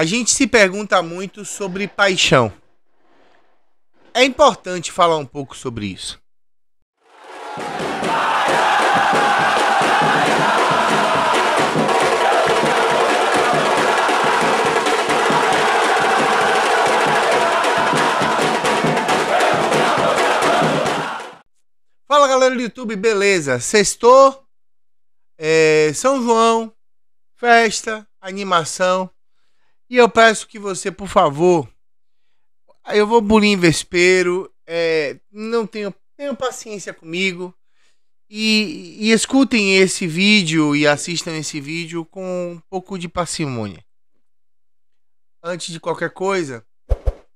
A gente se pergunta muito sobre paixão. É importante falar um pouco sobre isso. Fala galera do YouTube, beleza? Sextou, é, São João, festa, animação. E eu peço que você, por favor, eu vou bulir vespeiro, é, não tenham, tenham paciência comigo. E, e, escutem esse vídeo e assistam esse vídeo com um pouco de parcimônia. Antes de qualquer coisa,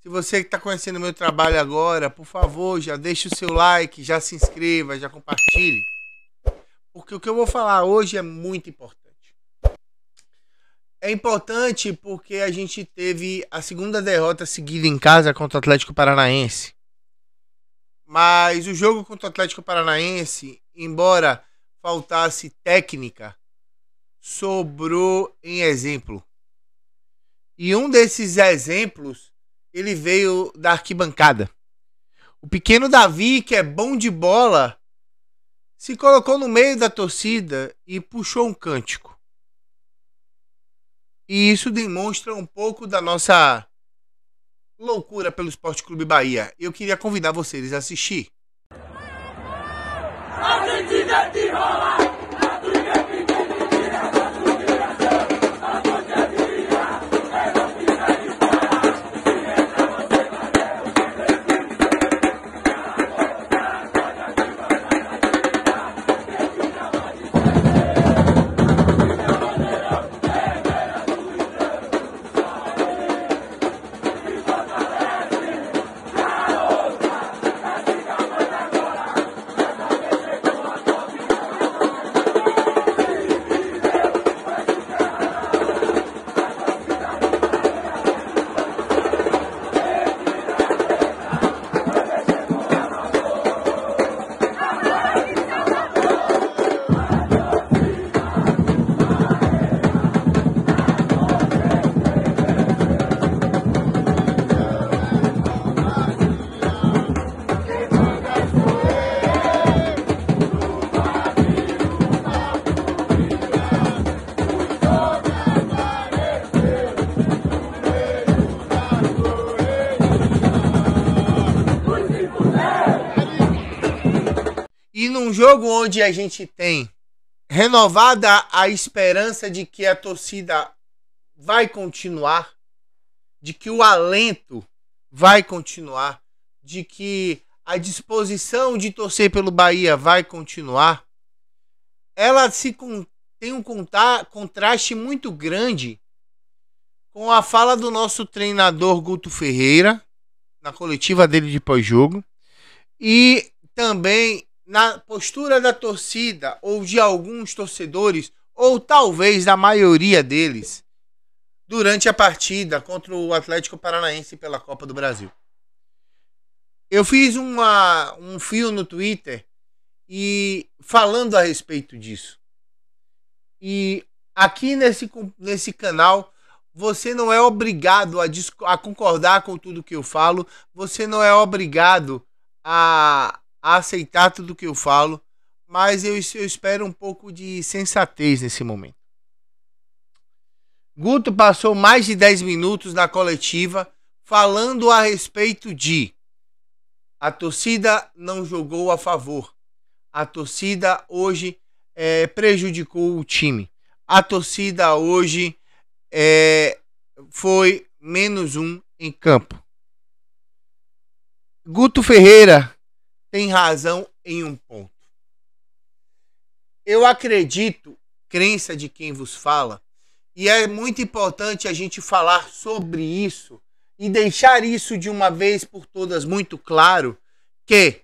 se você está conhecendo meu trabalho agora, por favor, já deixe o seu like, já se inscreva, já compartilhe. Porque o que eu vou falar hoje é muito importante. É importante porque a gente teve a segunda derrota seguida em casa contra o Atlético Paranaense. Mas o jogo contra o Atlético Paranaense, embora faltasse técnica, sobrou em exemplo. E um desses exemplos, ele veio da arquibancada. O pequeno Davi, que é bom de bola, se colocou no meio da torcida e puxou um cântico. E isso demonstra um pouco da nossa loucura pelo Esporte Clube Bahia. Eu queria convidar vocês a assistir. E num jogo onde a gente tem renovada a esperança de que a torcida vai continuar, de que o alento vai continuar, de que a disposição de torcer pelo Bahia vai continuar, ela se tem um contraste muito grande com a fala do nosso treinador Guto Ferreira na coletiva dele de pós-jogo e também na postura da torcida ou de alguns torcedores, ou talvez da maioria deles, durante a partida contra o Atlético Paranaense pela Copa do Brasil. Eu fiz uma, um fio no Twitter e falando a respeito disso. E aqui nesse, nesse canal você não é obrigado a, a concordar com tudo que eu falo, você não é obrigado a, a aceitar tudo que eu falo, mas eu, eu espero um pouco de sensatez nesse momento. Guto passou mais de 10 minutos na coletiva falando a respeito de a torcida não jogou a favor. A torcida hoje é, prejudicou o time. A torcida hoje é, foi menos um em campo. Guto Ferreira tem razão em um ponto. Eu acredito, crença de quem vos fala, e é muito importante a gente falar sobre isso e deixar isso de uma vez por todas muito claro que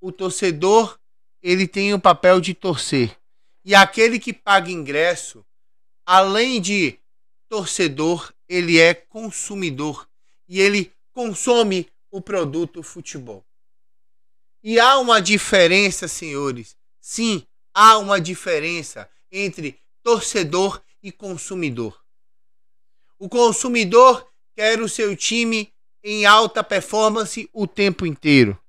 o torcedor ele tem o papel de torcer. E aquele que paga ingresso, além de torcedor, ele é consumidor e ele consome o produto futebol. E há uma diferença, senhores. Sim, há uma diferença entre torcedor e consumidor. O consumidor quer o seu time em alta performance o tempo inteiro.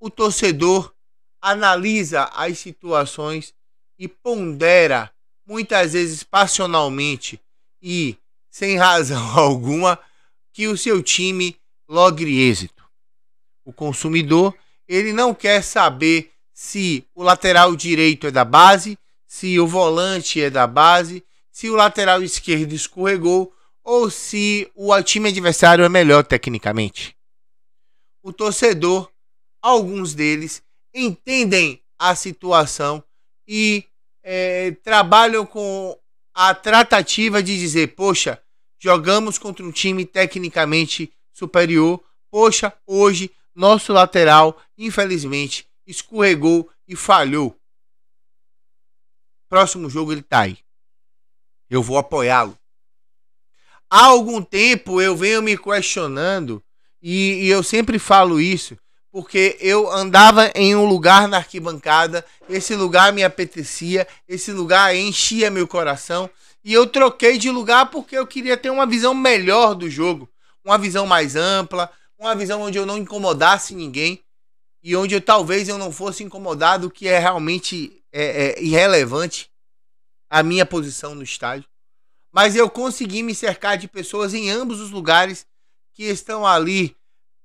O torcedor analisa as situações e pondera, muitas vezes passionalmente e sem razão alguma, que o seu time logre êxito. O consumidor ele não quer saber se o lateral direito é da base, se o volante é da base, se o lateral esquerdo escorregou ou se o time adversário é melhor tecnicamente. O torcedor, alguns deles, entendem a situação e é, trabalham com a tratativa de dizer: poxa, jogamos contra um time tecnicamente superior, poxa, hoje nosso lateral, infelizmente, escorregou e falhou. Próximo jogo ele tá aí. Eu vou apoiá-lo. Há algum tempo eu venho me questionando e, e eu sempre falo isso porque eu andava em um lugar na arquibancada, esse lugar me apetecia, esse lugar enchia meu coração, e eu troquei de lugar porque eu queria ter uma visão melhor do jogo, uma visão mais ampla, uma visão onde eu não incomodasse ninguém e onde eu, talvez eu não fosse incomodado, que é realmente é, é, irrelevante a minha posição no estádio. Mas eu consegui me cercar de pessoas em ambos os lugares que estão ali,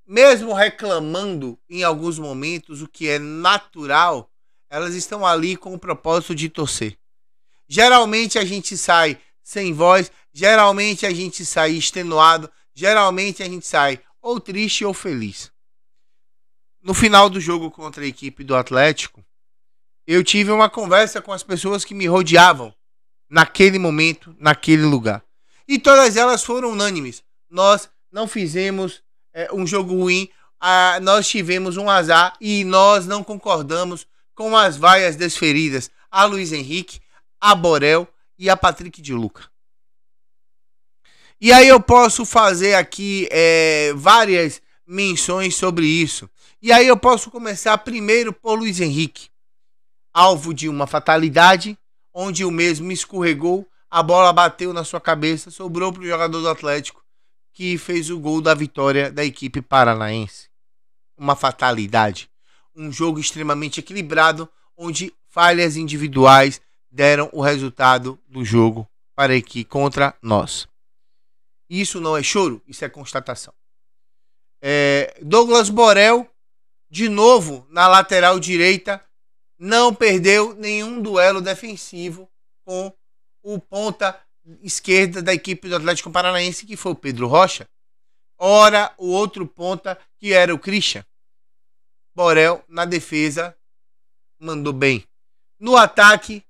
mesmo reclamando em alguns momentos, o que é natural, elas estão ali com o propósito de torcer. Geralmente a gente sai sem voz, geralmente a gente sai extenuado, geralmente a gente sai ou triste ou feliz. No final do jogo contra a equipe do Atlético, eu tive uma conversa com as pessoas que me rodeavam naquele momento, naquele lugar. E todas elas foram unânimes. Nós não fizemos é, um jogo ruim, ah, nós tivemos um azar e nós não concordamos com as vaias desferidas a Luiz Henrique, a Borel e a Patrick de Luca. E aí eu posso fazer aqui é, várias menções sobre isso. E aí eu posso começar primeiro por Luiz Henrique, alvo de uma fatalidade, onde o mesmo escorregou, a bola bateu na sua cabeça, sobrou para o jogador do Atlético, que fez o gol da vitória da equipe paranaense. Uma fatalidade. Um jogo extremamente equilibrado, onde falhas individuais deram o resultado do jogo para aqui contra nós. E isso não é choro, isso é constatação. É, Douglas Borel, de novo na lateral direita, não perdeu nenhum duelo defensivo com o ponta esquerda da equipe do Atlético Paranaense, que foi o Pedro Rocha. Ora, o outro ponta, que era o Christian. Borel, na defesa, mandou bem. No ataque,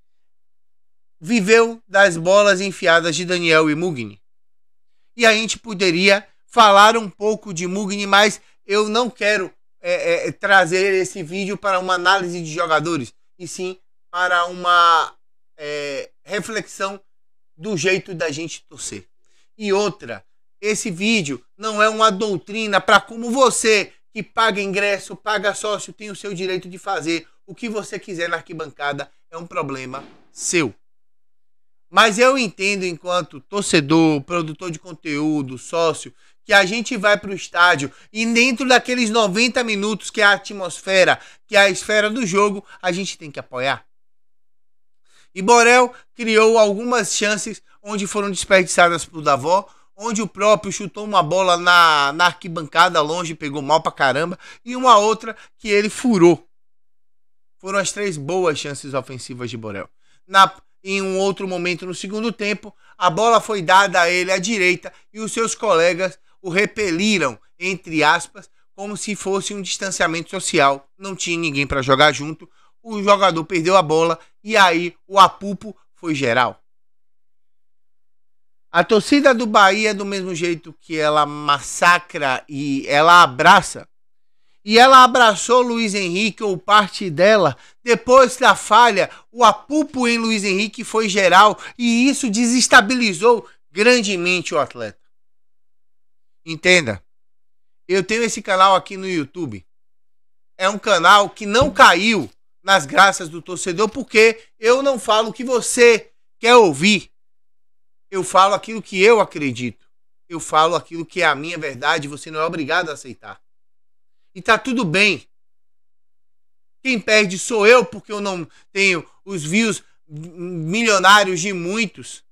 viveu das bolas enfiadas de Daniel e Mugni e a gente poderia falar um pouco de Mugni, mas eu não quero é, é, trazer esse vídeo para uma análise de jogadores, e sim para uma é, reflexão do jeito da gente torcer. E outra, esse vídeo não é uma doutrina para como você que paga ingresso, paga sócio, tem o seu direito de fazer o que você quiser na arquibancada, é um problema seu. Mas eu entendo, enquanto torcedor, produtor de conteúdo, sócio, que a gente vai para o estádio e dentro daqueles 90 minutos que é a atmosfera, que é a esfera do jogo, a gente tem que apoiar. E Borel criou algumas chances onde foram desperdiçadas pelo Davó, onde o próprio chutou uma bola na, na arquibancada longe, pegou mal pra caramba, e uma outra que ele furou. Foram as três boas chances ofensivas de Borel. Na, em um outro momento no segundo tempo, a bola foi dada a ele à direita e os seus colegas o repeliram, entre aspas, como se fosse um distanciamento social. Não tinha ninguém para jogar junto. O jogador perdeu a bola e aí o apupo foi geral. A torcida do Bahia, do mesmo jeito que ela massacra e ela abraça e ela abraçou Luiz Henrique ou parte dela. Depois da falha, o apupo em Luiz Henrique foi geral e isso desestabilizou grandemente o atleta. Entenda, eu tenho esse canal aqui no YouTube. É um canal que não caiu nas graças do torcedor porque eu não falo o que você quer ouvir. Eu falo aquilo que eu acredito. Eu falo aquilo que é a minha verdade, você não é obrigado a aceitar. E tá tudo bem. Quem perde sou eu, porque eu não tenho os views milionários de muitos.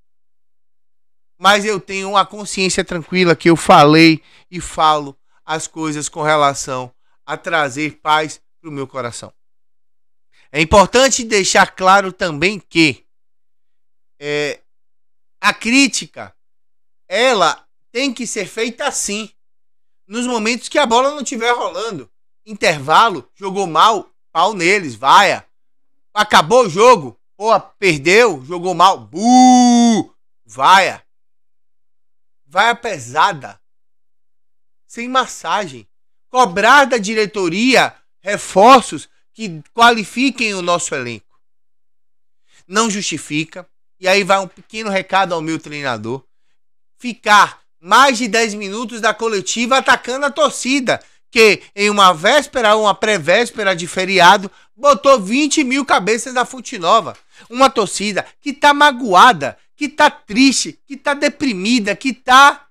Mas eu tenho uma consciência tranquila que eu falei e falo as coisas com relação a trazer paz para o meu coração. É importante deixar claro também que é, a crítica ela tem que ser feita assim nos momentos que a bola não estiver rolando. Intervalo, jogou mal, pau neles, vaia. Acabou o jogo, pô, perdeu, jogou mal, buuuu, vaia. Vaia pesada. Sem massagem. Cobrar da diretoria reforços que qualifiquem o nosso elenco. Não justifica. E aí vai um pequeno recado ao meu treinador. Ficar mais de 10 minutos da coletiva atacando a torcida, que em uma véspera, ou uma pré-véspera de feriado, botou 20 mil cabeças na Fonte Nova. Uma torcida que tá magoada, que tá triste, que tá deprimida, que tá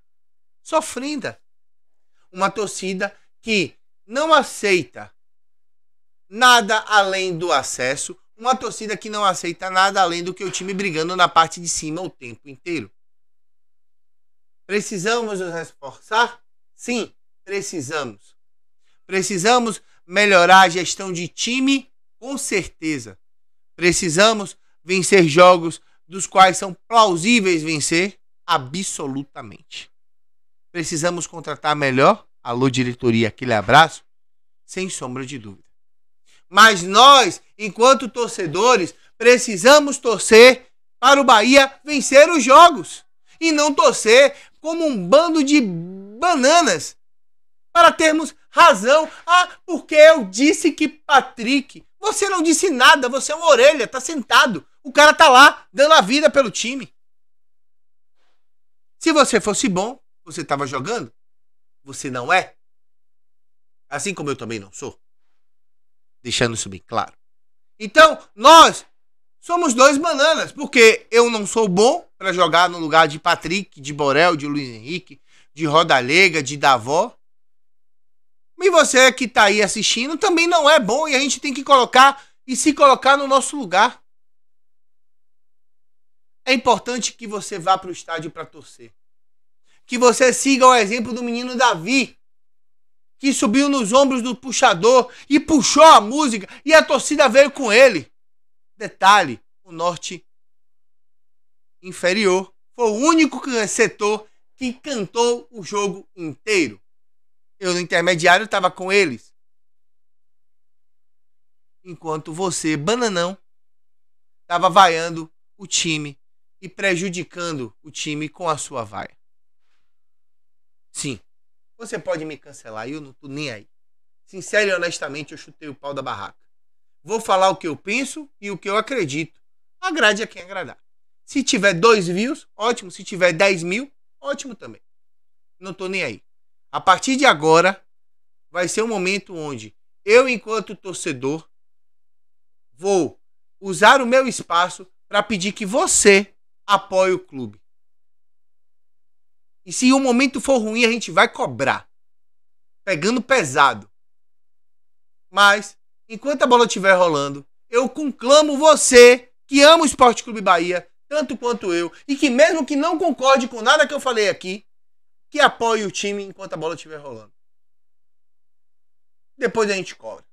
sofrendo. Uma torcida que não aceita nada além do acesso, uma torcida que não aceita nada além do que o time brigando na parte de cima o tempo inteiro. Precisamos nos esforçar? Sim, precisamos. Precisamos melhorar a gestão de time? Com certeza. Precisamos vencer jogos dos quais são plausíveis vencer? Absolutamente. Precisamos contratar melhor? Alô, diretoria, aquele abraço? Sem sombra de dúvida. Mas nós, enquanto torcedores, precisamos torcer para o Bahia vencer os jogos e não torcer como um bando de bananas para termos razão. Ah, porque eu disse que Patrick. Você não disse nada, você é uma orelha, tá sentado. O cara tá lá dando a vida pelo time. Se você fosse bom, você tava jogando. Você não é. Assim como eu também não sou. Deixando isso bem claro. Então, nós somos dois bananas, porque eu não sou bom para jogar no lugar de Patrick, de Borel, de Luiz Henrique, de Rodalega, de Davó. E você que está aí assistindo também não é bom e a gente tem que colocar e se colocar no nosso lugar. É importante que você vá para o estádio para torcer. Que você siga o exemplo do menino Davi, que subiu nos ombros do puxador e puxou a música e a torcida veio com ele. Detalhe: o norte inferior foi o único setor que cantou o jogo inteiro. Eu no intermediário estava com eles. Enquanto você, bananão, estava vaiando o time e prejudicando o time com a sua vaia. Sim, você pode me cancelar, eu não tô nem aí. Sincero e honestamente, eu chutei o pau da barraca. Vou falar o que eu penso e o que eu acredito. Agrade a quem agradar. Se tiver dois views, ótimo. Se tiver 10 mil, ótimo também. Não tô nem aí. A partir de agora, vai ser um momento onde eu, enquanto torcedor, vou usar o meu espaço para pedir que você apoie o clube. E se o um momento for ruim, a gente vai cobrar. Pegando pesado. Mas enquanto a bola estiver rolando, eu conclamo você que ama o Esporte Clube Bahia tanto quanto eu e que mesmo que não concorde com nada que eu falei aqui, que apoie o time enquanto a bola estiver rolando. Depois a gente cobra.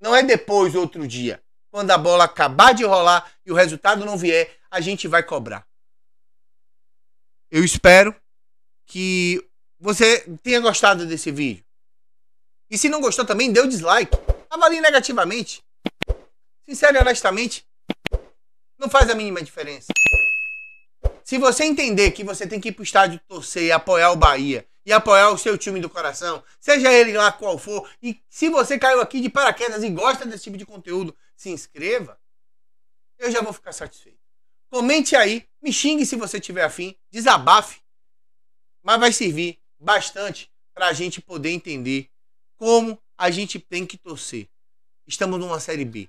Não é depois, outro dia. Quando a bola acabar de rolar e o resultado não vier, a gente vai cobrar. Eu espero que você tenha gostado desse vídeo. E se não gostou também, dê o dislike. Avalie negativamente. Sincero e honestamente, não faz a mínima diferença. Se você entender que você tem que ir pro estádio torcer e apoiar o Bahia, e apoiar o seu time do coração, seja ele lá qual for, e se você caiu aqui de paraquedas e gosta desse tipo de conteúdo, se inscreva, eu já vou ficar satisfeito. Comente aí, me xingue se você tiver afim, desabafe, mas vai servir bastante para a gente poder entender como a gente tem que torcer. Estamos numa Série B.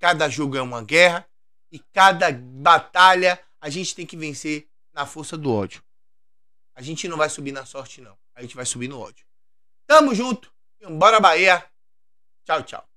Cada jogo é uma guerra e cada batalha a gente tem que vencer na força do ódio. A gente não vai subir na sorte, não. A gente vai subir no ódio. Tamo junto. Bora Bahia. Tchau, tchau.